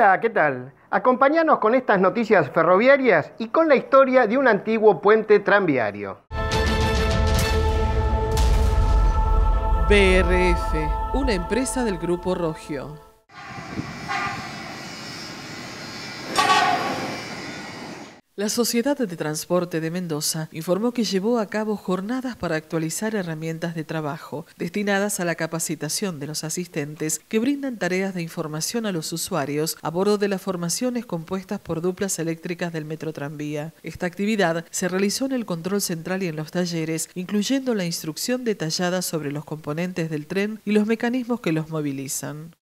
Hola, ¿qué tal? Acompáñanos con estas noticias ferroviarias y con la historia de un antiguo puente tranviario. BRF, una empresa del Grupo Rogio. La Sociedad de Transporte de Mendoza informó que llevó a cabo jornadas para actualizar herramientas de trabajo destinadas a la capacitación de los asistentes que brindan tareas de información a los usuarios a bordo de las formaciones compuestas por duplas eléctricas del Metrotranvía. Esta actividad se realizó en el control central y en los talleres, incluyendo la instrucción detallada sobre los componentes del tren y los mecanismos que los movilizan.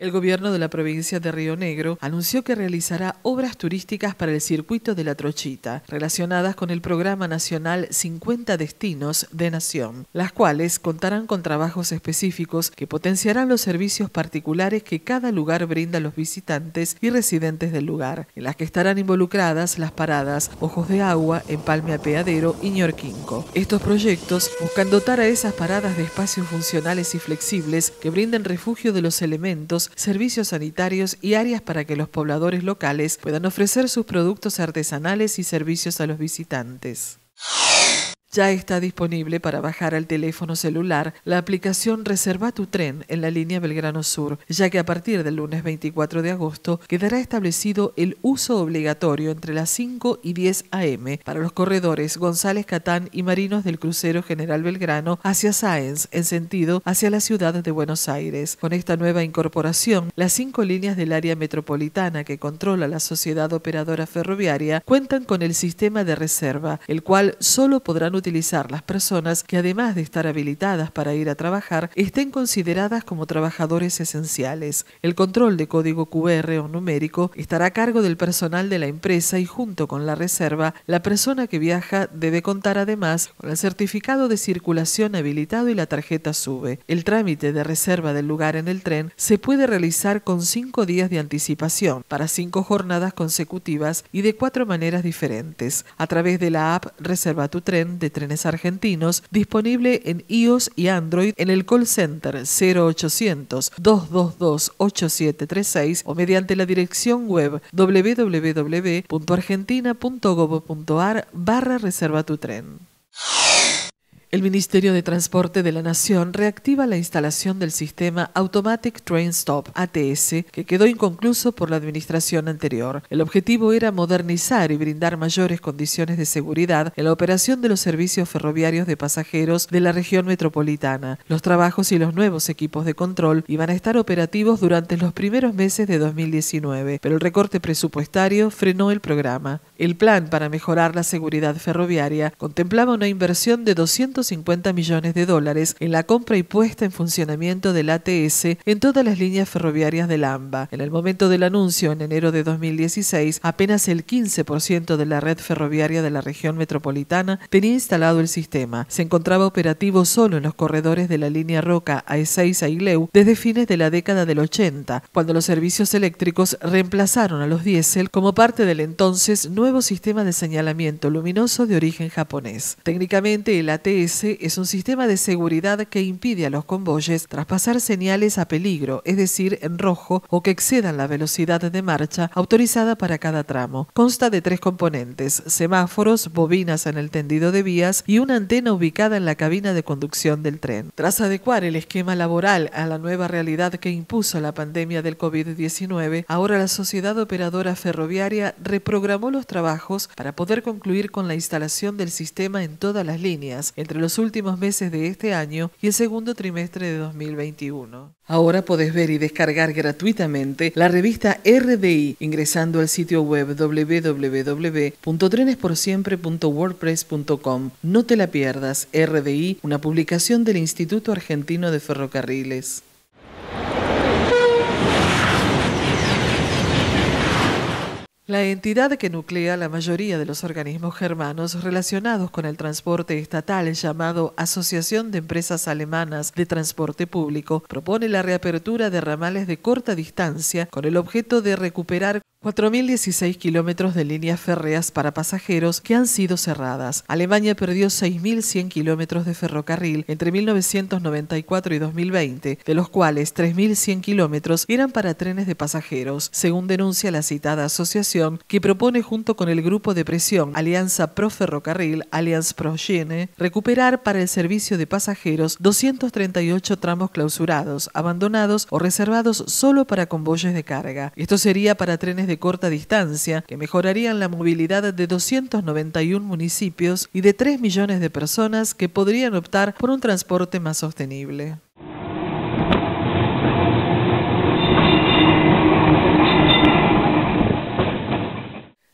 El gobierno de la provincia de Río Negro anunció que realizará obras turísticas para el circuito de la Trochita, relacionadas con el programa nacional 50 Destinos de Nación, las cuales contarán con trabajos específicos que potenciarán los servicios particulares que cada lugar brinda a los visitantes y residentes del lugar, en las que estarán involucradas las paradas Ojos de Agua, Empalme Apeadero y Ñorquinco. Estos proyectos buscan dotar a esas paradas de espacios funcionales y flexibles que brinden refugio de los elementos servicios sanitarios y áreas para que los pobladores locales puedan ofrecer sus productos artesanales y servicios a los visitantes. Ya está disponible para bajar al teléfono celular la aplicación Reserva tu tren en la línea Belgrano Sur, ya que a partir del lunes 24 de agosto quedará establecido el uso obligatorio entre las 5 y 10 a.m. para los corredores González Catán y marinos del crucero General Belgrano hacia Sáenz en sentido hacia la ciudad de Buenos Aires. Con esta nueva incorporación, las cinco líneas del área metropolitana que controla la sociedad operadora ferroviaria cuentan con el sistema de reserva, el cual solo podrán utilizar las personas que además de estar habilitadas para ir a trabajar, estén consideradas como trabajadores esenciales. El control de código QR o numérico estará a cargo del personal de la empresa y junto con la reserva, la persona que viaja debe contar además con el certificado de circulación habilitado y la tarjeta SUBE. El trámite de reserva del lugar en el tren se puede realizar con cinco días de anticipación para cinco jornadas consecutivas y de cuatro maneras diferentes. A través de la app Reserva tu tren de trenes argentinos, disponible en iOS y Android en el call center 0800-222-8736 o mediante la dirección web www.argentina.gov.ar barra reserva tu tren. El Ministerio de Transporte de la Nación reactiva la instalación del sistema Automatic Train Stop ATS, que quedó inconcluso por la administración anterior. El objetivo era modernizar y brindar mayores condiciones de seguridad en la operación de los servicios ferroviarios de pasajeros de la región metropolitana. Los trabajos y los nuevos equipos de control iban a estar operativos durante los primeros meses de 2019, pero el recorte presupuestario frenó el programa. El plan para mejorar la seguridad ferroviaria contemplaba una inversión de 200 50 millones de dólares en la compra y puesta en funcionamiento del ATS en todas las líneas ferroviarias del AMBA. En el momento del anuncio, en enero de 2016, apenas el 15% de la red ferroviaria de la región metropolitana tenía instalado el sistema. Se encontraba operativo solo en los corredores de la línea Roca a 6 y desde fines de la década del 80, cuando los servicios eléctricos reemplazaron a los diésel como parte del entonces nuevo sistema de señalamiento luminoso de origen japonés. Técnicamente, el ATS es un sistema de seguridad que impide a los convoyes traspasar señales a peligro, es decir, en rojo o que excedan la velocidad de marcha autorizada para cada tramo. Consta de tres componentes, semáforos, bobinas en el tendido de vías y una antena ubicada en la cabina de conducción del tren. Tras adecuar el esquema laboral a la nueva realidad que impuso la pandemia del COVID-19, ahora la Sociedad Operadora Ferroviaria reprogramó los trabajos para poder concluir con la instalación del sistema en todas las líneas, entre los últimos meses de este año y el segundo trimestre de 2021. Ahora podés ver y descargar gratuitamente la revista RDI ingresando al sitio web www.trenesporsiempre.wordpress.com. No te la pierdas, RDI, una publicación del Instituto Argentino de Ferrocarriles. la entidad que nuclea la mayoría de los organismos germanos relacionados con el transporte estatal llamado Asociación de Empresas Alemanas de Transporte Público propone la reapertura de ramales de corta distancia con el objeto de recuperar 4.016 kilómetros de líneas férreas para pasajeros que han sido cerradas. Alemania perdió 6.100 kilómetros de ferrocarril entre 1994 y 2020, de los cuales 3.100 kilómetros eran para trenes de pasajeros, según denuncia la citada asociación que propone junto con el grupo de presión Alianza Pro Ferrocarril, Allianz Pro recuperar para el servicio de pasajeros 238 tramos clausurados, abandonados o reservados solo para convoyes de carga. Esto sería para trenes de de corta distancia que mejorarían la movilidad de 291 municipios y de 3 millones de personas que podrían optar por un transporte más sostenible.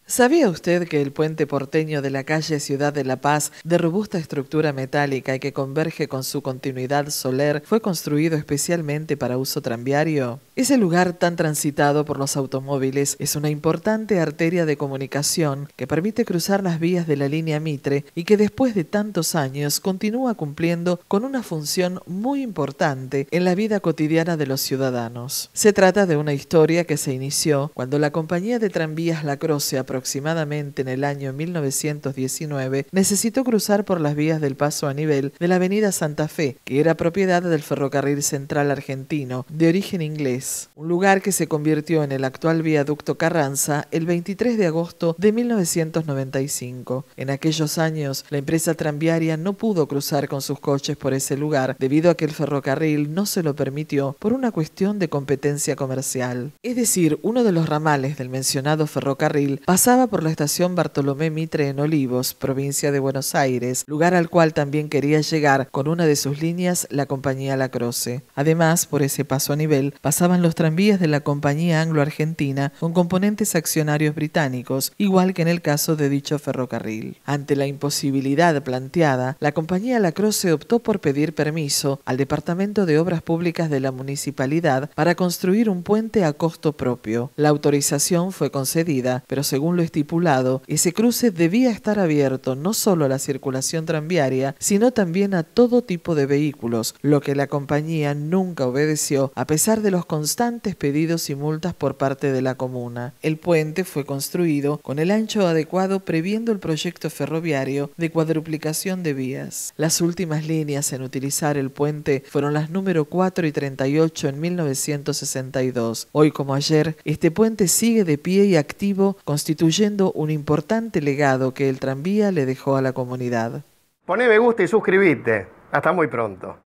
¿Sabía usted que el puente porteño de la calle Ciudad de La Paz, de robusta estructura metálica y que converge con su continuidad solar... fue construido especialmente para uso tranviario? Ese lugar tan transitado por los automóviles es una importante arteria de comunicación que permite cruzar las vías de la línea Mitre y que después de tantos años continúa cumpliendo con una función muy importante en la vida cotidiana de los ciudadanos. Se trata de una historia que se inició cuando la compañía de tranvías La Croce aproximadamente en el año 1919 necesitó cruzar por las vías del paso a nivel de la avenida Santa Fe, que era propiedad del ferrocarril central argentino de origen inglés un lugar que se convirtió en el actual viaducto Carranza el 23 de agosto de 1995. En aquellos años, la empresa tranviaria no pudo cruzar con sus coches por ese lugar debido a que el ferrocarril no se lo permitió por una cuestión de competencia comercial. Es decir, uno de los ramales del mencionado ferrocarril pasaba por la estación Bartolomé Mitre en Olivos, provincia de Buenos Aires, lugar al cual también quería llegar con una de sus líneas la compañía La Croce. Además, por ese paso a nivel pasaban los tranvías de la compañía anglo-argentina con componentes accionarios británicos, igual que en el caso de dicho ferrocarril. Ante la imposibilidad planteada, la compañía Lacroce optó por pedir permiso al Departamento de Obras Públicas de la municipalidad para construir un puente a costo propio. La autorización fue concedida, pero según lo estipulado, ese cruce debía estar abierto no solo a la circulación tranviaria, sino también a todo tipo de vehículos, lo que la compañía nunca obedeció a pesar de los constantes pedidos y multas por parte de la comuna. El puente fue construido con el ancho adecuado previendo el proyecto ferroviario de cuadruplicación de vías. Las últimas líneas en utilizar el puente fueron las número 4 y 38 en 1962. Hoy como ayer, este puente sigue de pie y activo, constituyendo un importante legado que el tranvía le dejó a la comunidad. Poné me gusta y suscribite. Hasta muy pronto.